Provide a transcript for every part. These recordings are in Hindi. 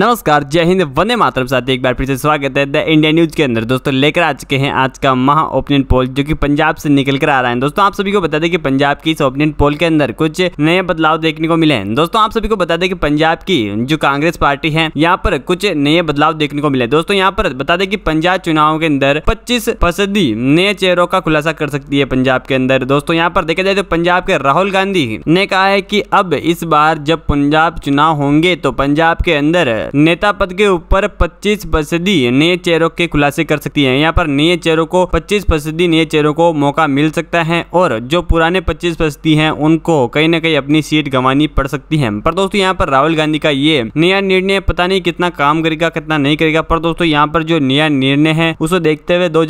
नमस्कार जय हिंद वंदे मातरम साथी एक बार फिर से स्वागत है द इंडिया न्यूज के अंदर दोस्तों लेकर आ चुके हैं आज का महा ओपिनियन पोल जो कि पंजाब से निकल कर आ रहा है दोस्तों आप सभी को बता दें कि पंजाब की इस ओपिनियन पोल के अंदर कुछ नए बदलाव देखने को मिले हैं दोस्तों आप सभी को बता दें कि पंजाब की जो कांग्रेस पार्टी है यहाँ पर कुछ नए बदलाव देखने को मिले दोस्तों यहाँ पर बता दें कि पंजाब चुनाव के अंदर पच्चीस फीसदी नए चेहरों का खुलासा कर सकती है पंजाब के अंदर दोस्तों यहाँ पर देखा जाए तो पंजाब के राहुल गांधी ने कहा है की अब इस बार जब पंजाब चुनाव होंगे तो पंजाब के अंदर नेता पद के ऊपर पच्चीस फीसदी नए चेहरों के खुलासे कर सकती है यहाँ पर नए चेहरों को पच्चीस फीसदी नए चेहरों को मौका मिल सकता है और जो पुराने पच्चीस फीसदी हैं उनको कहीं ना कहीं अपनी सीट गंवानी पड़ सकती है पर दोस्तों यहाँ पर राहुल गांधी का ये नया निर्णय पता नहीं कितना काम करेगा कितना नहीं करेगा पर दोस्तों यहाँ पर जो नया निर्णय है उसे देखते हुए दो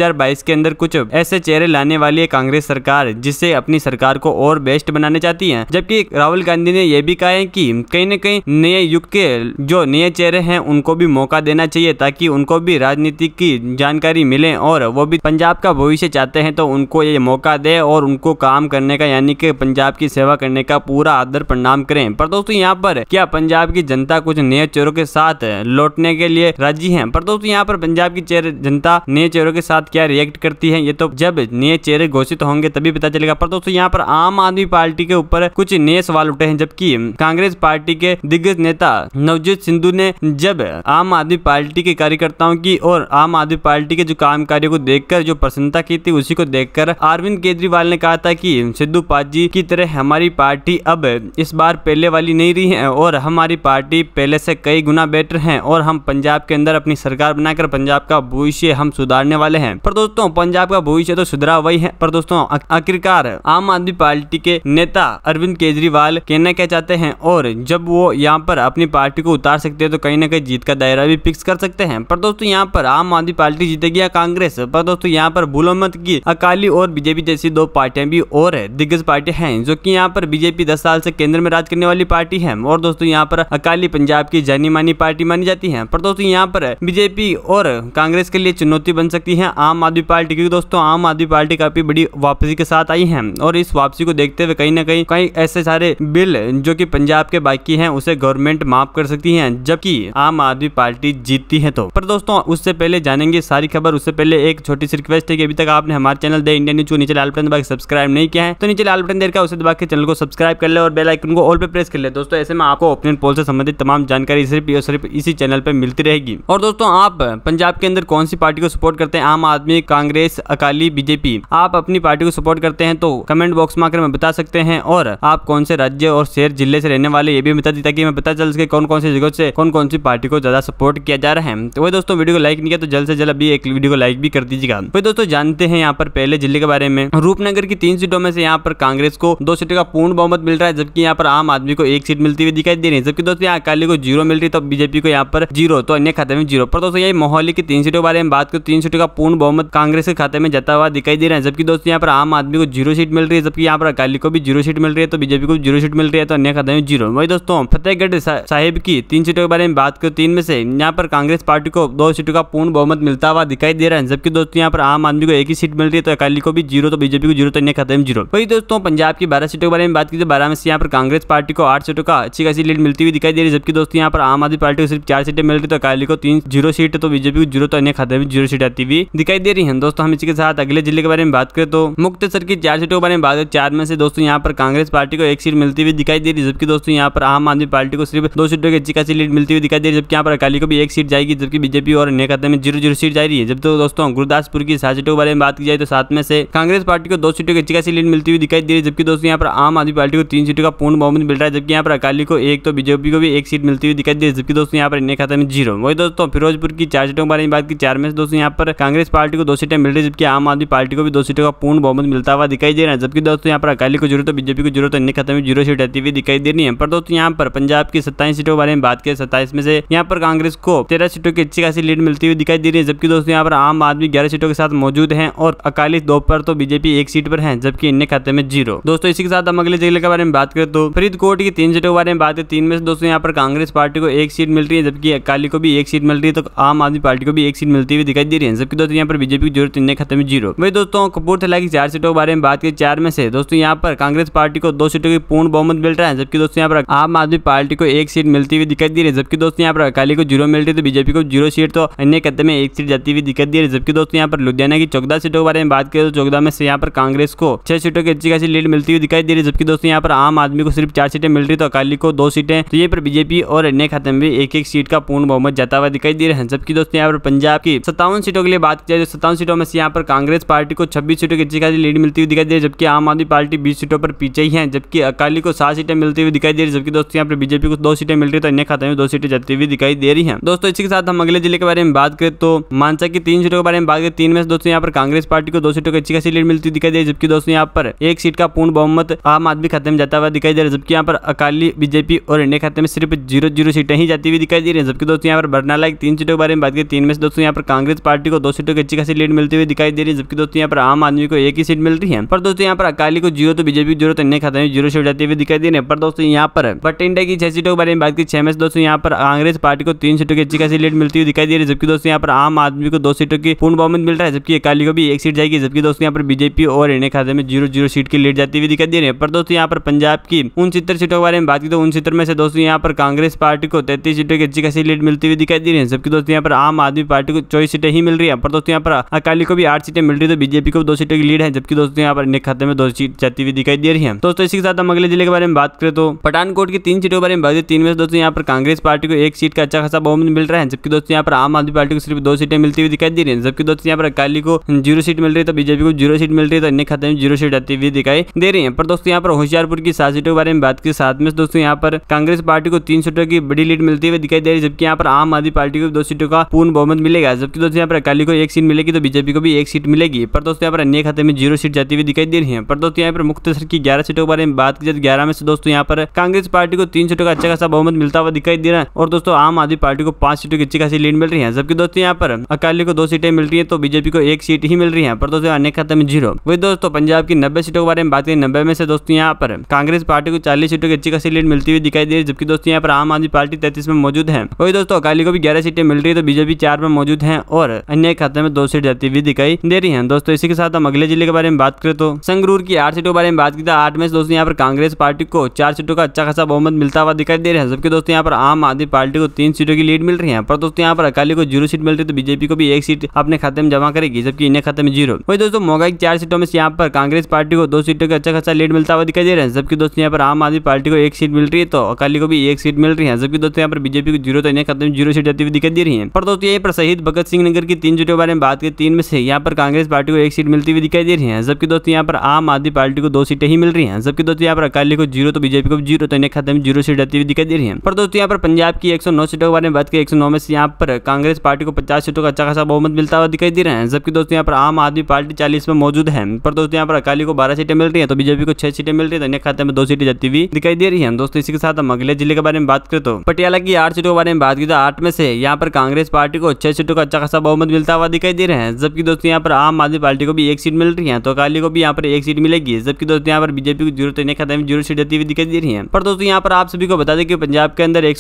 के अंदर कुछ ऐसे चेहरे लाने वाली है कांग्रेस सरकार जिससे अपनी सरकार को और बेस्ट बनाने चाहती है जबकि राहुल गांधी ने यह भी कहा है कि कहीं न कहीं नए युग के जो नए चेहरे हैं उनको भी मौका देना चाहिए ताकि उनको भी राजनीति की जानकारी मिले और वो भी पंजाब का भविष्य चाहते हैं तो उनको ये मौका दे और उनको काम करने का यानी कि पंजाब की सेवा करने का पूरा आदर प्रणाम करें पर दोस्तों यहाँ पर क्या पंजाब की जनता कुछ नए चेहरों के साथ लौटने के लिए राजी है पर दोस्तों यहाँ पर पंजाब की चेहरे जनता नए चेहरों के साथ क्या रिएक्ट करती है ये तो जब नए चेहरे घोषित होंगे तभी पता चलेगा पर दोस्तों यहाँ पर आम आदमी पार्टी के ऊपर कुछ नए सवाल उठे हैं जबकि कांग्रेस पार्टी के दिग्गज नेता नवजोत सिंधु ने जब आम आदमी पार्टी के कार्यकर्ताओं की और आम आदमी पार्टी के जो काम कार्यो को देखकर जो प्रसन्नता की थी उसी को देखकर अरविंद केजरीवाल ने कहा था की सिद्धू पाजी की तरह हमारी पार्टी अब इस बार पहले वाली नहीं रही है और हमारी पार्टी पहले से कई गुना बेटर है और हम पंजाब के अंदर अपनी सरकार बनाकर पंजाब का भविष्य हम सुधारने वाले हैं पर दोस्तों पंजाब का भविष्य तो सुधरा वही है पर दोस्तों आखिरकार आम आदमी पार्टी के नेता अरविंद केजरीवाल कहना क्या चाहते हैं और जब वो यहाँ पर अपनी पार्टी को उतार सकते हैं तो कहीं ना कहीं जीत का दायरा भी फिक्स कर सकते हैं पर दोस्तों यहाँ पर आम आदमी पार्टी जीतेगी या कांग्रेस पर दोस्तों यहाँ पर भूलो मत की अकाली और बीजेपी जैसी दो पार्टियां भी और है दिग्गज पार्टी है जो की यहाँ पर बीजेपी दस साल से केंद्र में राज करने वाली पार्टी है और दोस्तों यहाँ पर अकाली पंजाब की जानी मानी पार्टी मानी जाती है पर दोस्तों यहाँ पर बीजेपी और कांग्रेस के लिए चुनौती बन सकती है आम आदमी पार्टी क्योंकि दोस्तों आम आदमी पार्टी काफी बड़ी वापसी के साथ आई है और इस वापसी को देखते हुए कहीं ना कहीं कई ऐसे सारे बिल जो की पंजाब के बाकी है उसे गवर्नमेंट माफ कर सकती है जबकि कि आम आदमी पार्टी जीतती है तो पर दोस्तों उससे पहले जानेंगे सारी खबर उससे पहले एक छोटी सी रिक्वेस्ट है कि अभी तक आपने हमारे चैनल दे इंडिया न्यूज को नीचे लाल बटन सब्सक्राइब नहीं किया है तो नीचे लाल बटन देर का उसे दबा के चैनल को सब्सक्राइब कर ले और बेलाइकन को ऑल पे प्रेस कर ले दोस्तों ऐसे में आपको ओपिनियन पोल से संबंधित तमाम जानकारी सिर्फ और सिर्फ इसी चैनल पर मिलती रहेगी और दोस्तों आप पंजाब के अंदर कौन सी पार्टी को सपोर्ट करते हैं आम आदमी कांग्रेस अकाली बीजेपी आप अपनी पार्टी को सपोर्ट करते हैं तो कमेंट बॉक्स में आकर हमें बता सकते हैं और आप कौन से राज्य और शहर जिले से रहने वाले ये भी बता दी ताकि मैं पता चल सके कौन कौन से जगह से कौन कौन कौन सी पार्टी को ज़्यादा सपोर्ट किया जा रहा है तो वही दोस्तों वीडियो को लाइक नहीं किया तो जल्द से जल्द अभी एक वीडियो को लाइक भी कर दीजिएगा वही दोस्तों जानते हैं यहाँ पर पहले जिले के बारे में रूपनगर की तीन सीटों में से यहाँ पर कांग्रेस को दो सीटों का पूर्ण बहुमत मिल रहा है जबकि यहाँ पर आम आदमी को एक सीट मिलती हुई दिखाई दे रही है जबकि दोस्तों यहाँ अकाली को जीरो मिल रही तो बीजेपी को यहाँ पर जीरो तो अन्य खाते में जीरो पर दोस्तों यही मोहाली की तीन सीटों के बारे में बात करो तो तीन सीटों का पूर्ण बहुमत कांग्रेस के खाते में जाता हुआ दिखाई दे रहा है जबकि दोस्तों यहाँ पर आम आदमी को जीरो सीट मिल रही है जबकि यहाँ पर अकाली को भी जीरो सीट मिल रही है तो बीजेपी को जीरो सीट मिल रही है तो अन्य खाते में जीरो वही दोस्तों फतेहगढ़ साहिब की तीन सीटों के बारे में में बात करो तीन में से यहाँ पर कांग्रेस पार्टी को दो सीटों का पूर्ण बहुमत मिलता हुआ दिखाई दे रहा है जबकि दोस्तों यहाँ पर आम आदमी को एक ही सीट मिल रही है तो अकाली को भी जीरो तो बीजेपी को जीरो तो इन्हें खत्म जीरो वही दोस्तों पंजाब की बारह सीटों के बारे में बात की तो बारह में से यहाँ पर कांग्रेस पार्टी को आठ सीटों का अच्छी खासी लीड मिलती हुई दिखाई दे रही है जबकि दोस्तों यहाँ पर आम आदमी पार्टी को सिर्फ चार सीटें मिल रही तो अकाली को तीन जीरो सीट तो बीजेपी को जीरो तो अन्य खाते जीरो सीट आती हुई दिखाई दे रही है दोस्तों हम के साथ अगले जिले के बारे में बात करें तो सर की चार सीटों के बारे में बात करें तो चार में से दोस्तों यहाँ पर कांग्रेस पार्टी को एक सीट मिलती हुई दिखाई दे रही है जबकि दोस्तों यहाँ पर आम आदमी पार्टी को सिर्फ दो सीटों की अच्छी खासी लीड मिलती हुई हुई दिखाई दे रही है जबकि यहाँ पर अकाली को भी एक सीट जाएगी जबकि बीजेपी और अन्य खाते में जीरो जीरो सीट जा रही है जब तो दोस्तों गुरुदासपुर की सात सीटों के बारे में बात की जाए तो सात में से कांग्रेस पार्टी को दो सीटों की चिकासी लीड मिलती हुई दिखाई दे रही है जबकि दोस्तों यहाँ पर आम आदमी पार्टी को तीन सीटों का पूर्ण बहुमत मिल रहा है जबकि यहाँ पर अकाली को एक तो बीजेपी को भी एक सीट मिलती हुई दिखाई दे रही है जबकि दोस्तों यहाँ पर अन्य खाते में जीरो वही दोस्तों फिरोजपुर की चार सीटों के बारे में बात की चार में दोस्तों यहाँ पर कांग्रेस पार्टी को दो सीटें मिल रही है जबकि आम आदमी पार्टी को भी दो सीटों का पूर्ण बहुमत मिलता हुआ दिखाई दे रहा है जबकि दोस्तों यहाँ पर अकाली को जीरो तो बीजेपी को जीरो तो अन्य खाते में जीरो सीट रहती हुई दिखाई दे रही है पर दोस्तों यहाँ पर पंजाब की सत्ताईस सीटों के बारे में बात करें सत्ताईस इसमें से यहाँ पर कांग्रेस को तेरह सीटों की अच्छी खासी लीड मिलती हुई दिखाई दे रही है जबकि दोस्तों यहाँ पर आम आदमी ग्यारह सीटों के साथ मौजूद है और अकाली दो पर तो बीजेपी एक सीट पर है जबकि इनके खाते में जीरो दोस्तों इसी के साथ हम अगले जिले के बारे में बात करें तो फरीदकोट की तीन सीटों के बारे में बात करें तीन में से दोस्तों यहाँ पर कांग्रेस पार्टी को एक सीट मिल रही है जबकि अकाली को भी एक सीट मिल रही है तो आम आदमी पार्टी को भी एक सीट मिलती हुई दिखाई दे रही है जबकि दोस्तों यहाँ पर बीजेपी की जरूरत इन खाते में जीरो वही दोस्तों कपूरथला की चार सीटों के बारे में बात करें चार में से दोस्तों यहाँ पर कांग्रेस पार्टी को दो सीटों की पूर्ण बहुमत मिल रहा है जबकि दोस्तों यहाँ पर आम आदमी पार्टी को एक सीट मिलती हुई दिखाई दे रही है जबकि दोस्तों यहाँ पर अकाली को जीरो मिल रही तो बीजेपी को जीरो सीट तो अन्य खत्ते में एक सीट जाती हुई दिक्कत दी है जबकि दोस्तों यहाँ पर लुधियाना की चौदह सीटों के बारे में बात करें तो चौदह में से यहाँ पर कांग्रेस को छह सीटों की अच्छी खासी लीड मिलती हुई दिखाई दे रही है जबकि दोस्तों यहाँ पर आम आदमी को सिर्फ चार सीटें मिल रही तो अकाली को दो सीटें तो ये पर बीजेपी और अन्य खाते में भी एक एक सीट का पूर्ण बहुमत जाता हुआ दिखाई दे रहे हैं जबकि दोस्तों यहाँ पर पंजाब की सत्तावन सीटों के लिए बात की जाए तो सत्तावन सीटों में से यहाँ पर कांग्रेस पार्टी को छब्बीस सीटों की अच्छी खासी लीड मिलती हुई दिखाई दे रही है जबकि आम आदमी पार्टी बीस सीटों पर पीछे ही है जबकि अकाली को सात सीटें मिलती हुई दिखाई दे रही है जबकि दोस्तों यहाँ पर बीजेपी को दो सीटें मिल रही तो अन्य खाते में दो सीट सीटें जाती हुई दिखाई दे रही है दोस्तों इसी के साथ हम अगले जिले के बारे में बात करें तो मानसा की तीन सीटों के बारे में बात करें तीन में दोस्तों यहाँ पर कांग्रेस पार्टी को दो सीटों की अच्छी खासी लीड मिलती दिखाई दे जबकि दोस्तों यहाँ पर एक सीट का पूर्ण बहुमत आम आदमी खाते में जाता हुआ दिखाई दे रहा है जबकि यहाँ पर अकाली बीजेपी और इंडिया खाते में सिर्फ जीरो जीरो सीटें ही जाती हुई दिखाई दे रही है जबकि दोस्तों यहाँ पर बरनाला की तीन सीटों के बारे में बात करें तीन में दोस्तों यहाँ पर कांग्रेस पार्टी को दो सीटों की अच्छी खासी लीड मिलती हुई दिखाई दे रही है जबकि दोस्तों यहाँ पर आम आदमी को एक ही सीट मिल रही है पर दोस्तों यहाँ पर अकाली को जीरो तो बीजेपी जीरो तो अन्य खाते में जीरो सीट जाती हुई दिखाई दे रही है पर दोस्तों यहाँ पर बट इंडिया की छह सीटों के बारे में बात की छह में दोस्तों यहाँ पर पर कांग्रेस पार्टी को तीन सीटों की अच्छी खासी लीड मिलती हुई दिखाई दे रही है जबकि दोस्तों यहाँ पर आम आदमी को दो सीटों की पूर्ण बहुमत मिल रहा है जबकि अकाली को भी एक सीट जाएगी जबकि दोस्तों यहाँ पर बीजेपी और इन्हें खाते में जीरो जीरो सीट की लीड जाती हुई दिखाई दे रही है पर दोस्तों यहाँ पर पंजाब की उन सीटों के बारे में बात की तो उन सीटों में से दोस्तों यहाँ पर कांग्रेस पार्टी को तैतीस सीटों की अच्छी खासी लीड मिलती हुई दिखाई दे रही है जबकि दोस्तों यहाँ पर आम आदमी पार्टी को चौबीस सीटें ही मिल रही है पर दोस्तों यहाँ पर अकाली को भी आठ सीटें मिल रही है तो बीजेपी को दो सीटों की लीड है जबकि दोस्तों यहाँ पर इन्हें खाते में दो सीट जाती हुई दिखाई दे रही है दोस्तों इसी के साथ हम अगले जिले के बारे में बात करें तो पठानकोट की तीन सीटों के बारे में बात तीन में दोस्तों यहाँ पर कांग्रेस पार्टी पार्टी को एक सीट का अच्छा खासा बहुमत मिल रहा है जबकि दोस्तों यहाँ पर आम आदमी पार्टी को सिर्फ दो सीटें मिलती हुई दिखाई दे रही है जबकि दोस्तों यहाँ पर अकाली को जीरो सीट मिल रही है तो बीजेपी को जीरो सीट मिल रही है तो अन्य खाते में जीरो सीट आती हुई दिखाई दे रही है पर दोस्तों यहाँ पर होशियारपुर की सात सीटों के बारे में बात की साथ में दोस्तों यहाँ पर कांग्रेस पार्टी को तीन सीटों की बड़ी लीड मिलती हुई दिखाई दे रही है जबकि यहाँ पर आम आदमी पार्टी को दो सीटों का पूर्ण बहुमत मिलेगा जबकि दोस्तों यहाँ पर अकाली को एक सीट मिलेगी तो बीजेपी को भी एक सीट मिलेगी पर दोस्तों यहाँ पर अन्य खाते में जीरो सीट जाती हुई दिखाई दे रही है पर दोस्तों यहाँ पर मुख्तसर की ग्यारह सीटों के बारे में बात की जाए तो ग्यारह में से दोस्तों यहाँ पर कांग्रेस पार्टी को तीन सीटों का अच्छा खासा बहुमत मिलता हुआ दिखाई दे रहा है और दोस्तों आम आदमी पार्टी को पांच सीटों की अच्छी खासी लीड मिल रही है जबकि दोस्तों यहाँ पर अकाली को दो सीटें मिल रही है तो बीजेपी को एक सीट ही मिल रही है पर दोस्तों अन्य खाते में जीरो वही दोस्तों पंजाब की नब्बे सीटों के बारे में बात करें नब्बे में से दोस्तों यहाँ पर कांग्रेस पार्टी को चालीस सीटों की अच्छी खासी लीड मिलती हुई दिखाई दे रही है जबकि दोस्तों यहाँ पर आम आदमी पार्टी तैतीस में मौजूद है वही दोस्तों अकाली को भी ग्यारह सीटें मिल रही है तो बीजेपी चार में मौजूद है और अन्य खाते में दो सीट जाती हुई दिखाई दे रही है दोस्तों इसी के साथ हम अगले जिले के बारे में बात करें तो संगरूर की आठ सीटों के बारे में बात की तो आठ में दोस्तों यहाँ पर कांग्रेस पार्टी को चार सीटों का अच्छा खासा बहुमत मिलता हुआ दिखाई दे रहा है जबकि दोस्तों यहाँ पर आम आदमी आदमी पार्टी को तीन सीटों की लीड मिल रही है पर दोस्तों यहाँ पर अकाली को जीरो सीट मिल रही है तो बीजेपी को भी एक सीट अपने खाते में जमा करेगी जबकि इन्हें खाते में जीरो वही दोस्तों मोगाई की चार सीटों में यहाँ पर कांग्रेस पार्टी को दो सीटों का अच्छा खासा लीड मिलता हुआ दिखाई दे रहा है जबकि दोस्तों यहाँ पर आम आदमी पार्टी को एक सीट मिल रही है तो अकाली को भी एक सीट मिल रही है जबकि दोस्तों यहाँ पर बीजेपी को जीरो तो इन्हें खाते में जीरो सीट जाती हुई दिखाई दे रही है पर दोस्तों यहीं पर शहीद भगत सिंह नगर की तीन सीटों के बारे में बात की तीन में से यहाँ पर कांग्रेस पार्टी को एक सीट मिलती हुई दिखाई दे रही है जबकि दोस्तों यहाँ पर आम आदमी पार्टी को दो सीटें ही मिल रही है जबकि दोस्तों यहाँ पर अकाली को जीरो तो बीजेपी को जीरो तो इन्हें खाते में जीरो सीट जाती हुई दिखाई दे रही है पर दोस्तों यहाँ पर पंजाब की एक सीटों के बारे में बात करें एक में से यहाँ पर कांग्रेस पार्टी को पचास सीटों का अच्छा खासा बहुमत मिलता हुआ दिखाई दे रहा है जबकि दोस्तों यहाँ पर आम आदमी पार्टी चालीस में मौजूद है पर दोस्तों यहाँ पर अकाली को बारह सीटें मिल रही है तो बीजेपी को छह सीटें मिल रही है तो अन्य खाते में दो सीटें जाती हुई दिखाई दे रही है दोस्तों इसी के साथ अगले जिले के बारे में बात करें तो पटियाला की आठ सीटों के बारे में बात की तो आठ में से यहाँ पर कांग्रेस पार्टी को छह सीटों का अच्छा खासा बहुमत मिलता हुआ दिखाई दे रहे हैं जबकि दोस्तों यहाँ पर आम आदमी पार्टी को भी एक सीट मिल रही है तो अकाली को भी यहाँ पर एक सीट मिलेगी जबकि दोस्तों यहाँ पर बीजेपी को जीरो तो खाते में जीरो सीट जाती हुई दिखाई दे रही है पर दोस्तों यहाँ पर आप सभी को बता दें कि पंजाब के अंदर एक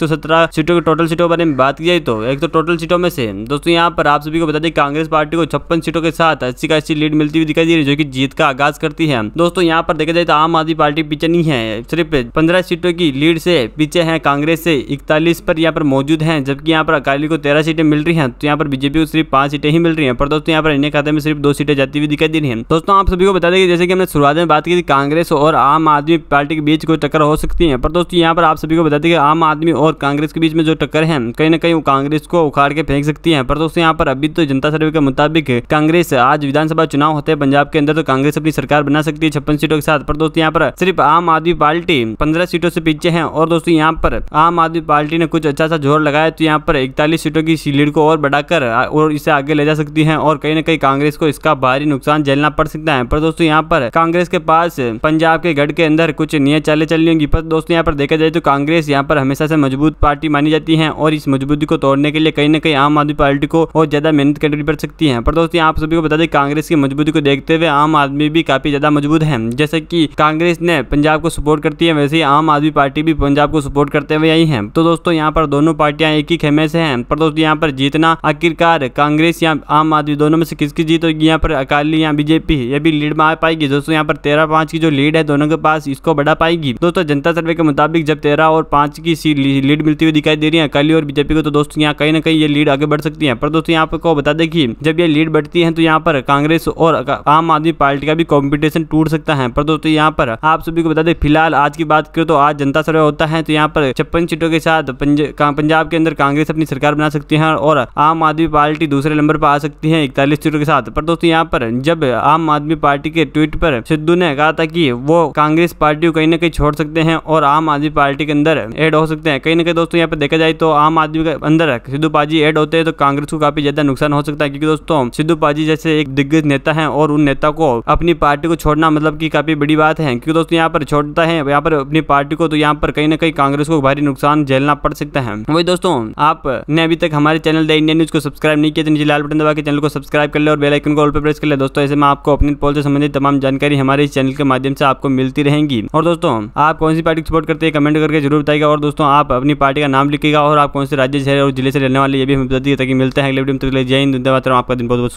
सीटों की टोटल सीटों के बारे में बात की जाए तो एक तो टोटल सीटों में से दोस्तों यहाँ पर आप सभी को बता दें कांग्रेस पार्टी को छप्पन सीटों के साथ अस्सी का अस्सी लीड मिलती हुई दिखाई दे रही है जो की जीत का आगाज करती है दोस्तों यहाँ पर देखा जाए तो आम आदमी पार्टी पीछे नहीं है सिर्फ पंद्रह सीटों की लीड से पीछे है कांग्रेस से इकतालीस पर यहाँ पर मौजूद है जबकि यहाँ पर अकाली को तेरह सीटें मिल रही है तो यहाँ पर बीजेपी को सिर्फ पांच सीटें ही मिल रही है पर दोस्तों यहाँ पर इन्हें खाते में सिर्फ दो सीटें जाती हुई दिखाई दे रही है दोस्तों आप सभी को बता दें जैसे कि हमने शुरुआत में बात की थी कांग्रेस और आम आदमी पार्टी के बीच कोई टक्कर हो सकती है पर दोस्तों यहाँ पर आप सभी को बता दें कि आम आदमी और कांग्रेस कांग्रेस के बीच में जो टक्कर है कहीं ना कहीं वो कांग्रेस को उखाड़ के फेंक सकती है पर दोस्तों यहाँ पर अभी तो जनता सर्वे के मुताबिक कांग्रेस आज विधानसभा चुनाव होते हैं पंजाब के अंदर तो कांग्रेस अपनी सरकार बना सकती है छप्पन सीटों के साथ पर दोस्तों यहाँ पर सिर्फ आम आदमी पार्टी पंद्रह सीटों से पीछे है और दोस्तों यहाँ पर आम आदमी पार्टी ने कुछ अच्छा सा जोर लगाया तो यहाँ पर इकतालीस सीटों की लीड को और बढ़ाकर और इसे आगे ले जा सकती है और कहीं ना कहीं कांग्रेस को इसका भारी नुकसान झेलना पड़ सकता है पर दोस्तों यहाँ पर कांग्रेस के पास पंजाब के गढ़ के अंदर कुछ नियत चाले चलनी होंगी पर दोस्तों यहाँ पर देखा जाए तो कांग्रेस यहाँ पर हमेशा से मजबूत पार्टी मानी जाती है और इस मजबूती को तोड़ने के लिए कहीं ना कहीं आम आदमी पार्टी को और ज्यादा मेहनत करनी पड़ सकती है पर दोस्तों आप सभी को बता दें कांग्रेस की मजबूती को देखते हुए आम आदमी भी काफी ज्यादा मजबूत है जैसे की कांग्रेस ने पंजाब को सपोर्ट करती है वैसे ही आम आदमी पार्टी भी पंजाब को सपोर्ट करते हुए आई है तो दोस्तों यहाँ पर दोनों पार्टियां एक ही खेमे से है पर दोस्तों यहाँ पर जीतना आखिरकार कांग्रेस या आम आदमी दोनों में से किसकी जीत होगी यहाँ पर अकाली या बीजेपी ये भी लीड में आ पाएगी दोस्तों यहाँ पर तेरह पांच की जो लीड है दोनों के पास इसको बढ़ा पाएगी दोस्तों जनता सर्वे के मुताबिक जब तेरह और पांच की सी लीड मिलती होती हुई दिखाई दे रही है अकाली और बीजेपी को तो दोस्तों यहाँ कहीं ना कहीं ये लीड आगे बढ़ सकती है पर दोस्तों यहाँ आपको बता दें कि जब ये लीड बढ़ती है तो यहाँ पर कांग्रेस और आम आदमी पार्टी का भी कॉम्पिटिशन टूट सकता है पर दोस्तों यहाँ पर आप सभी को बता दें फिलहाल आज की बात करें तो आज जनता सर्वे होता है तो यहाँ पर छप्पन सीटों के साथ पंजाब के अंदर कांग्रेस अपनी सरकार बना सकती है और आम आदमी पार्टी दूसरे नंबर पर आ सकती है इकतालीस सीटों के साथ पर दोस्तों यहाँ पर जब आम आदमी पार्टी के ट्वीट पर सिद्धू ने कहा था कि वो कांग्रेस पार्टी को कहीं ना कहीं छोड़ सकते हैं और आम आदमी पार्टी के अंदर एड हो सकते हैं कहीं ना कहीं दोस्तों दोस्तों यहाँ पे देखा जाए तो आम आदमी के अंदर सिद्धू पाजी एड होते हैं तो कांग्रेस को काफी ज्यादा नुकसान हो सकता है क्योंकि दोस्तों सिद्धू पाजी जैसे एक दिग्गज नेता है और उन नेता को अपनी पार्टी को छोड़ना मतलब की काफी बड़ी बात है क्योंकि दोस्तों यहाँ पर छोड़ता है यहाँ पर अपनी पार्टी को तो यहाँ पर कहीं ना कहीं कांग्रेस को भारी नुकसान झेलना पड़ सकता है वही दोस्तों आपने अभी तक हमारे चैनल द इंडियन न्यूज को सब्सक्राइब नहीं किया तो नीचे लाल बटन दबा के चैनल को सब्सक्राइब कर ले और बेलाइकन को पर प्रेस कर ले दोस्तों ऐसे में आपको अपने पोल से संबंधित तमाम जानकारी हमारे इस चैनल के माध्यम से आपको मिलती रहेगी और दोस्तों आप कौन सी पार्टी को सपोर्ट करते हैं कमेंट करके जरूर बताएगा और दोस्तों आप अपनी पार्टी पार्टी का नाम लिखेगा और आप कौन से राज्य शहर और जिले से रहने वाले ये भी हमें बता दिए ताकि मिलते हैं अगले वीडियो में तो जय हिंद धन्यवाद आपका दिन बहुत बहुत